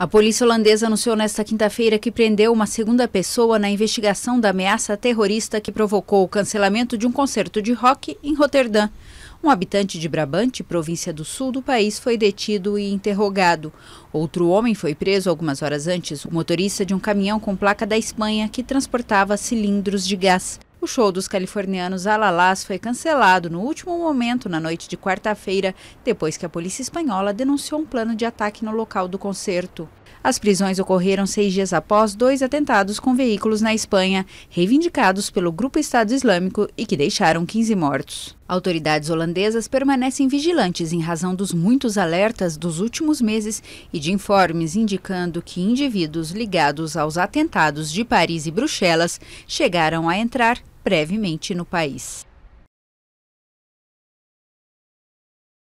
A polícia holandesa anunciou nesta quinta-feira que prendeu uma segunda pessoa na investigação da ameaça terrorista que provocou o cancelamento de um concerto de rock em Roterdã. Um habitante de Brabante, província do sul do país, foi detido e interrogado. Outro homem foi preso algumas horas antes, o motorista de um caminhão com placa da Espanha que transportava cilindros de gás. O show dos californianos Alalás foi cancelado no último momento na noite de quarta-feira, depois que a polícia espanhola denunciou um plano de ataque no local do concerto. As prisões ocorreram seis dias após dois atentados com veículos na Espanha, reivindicados pelo Grupo Estado Islâmico e que deixaram 15 mortos. Autoridades holandesas permanecem vigilantes em razão dos muitos alertas dos últimos meses e de informes indicando que indivíduos ligados aos atentados de Paris e Bruxelas chegaram a entrar brevemente no país.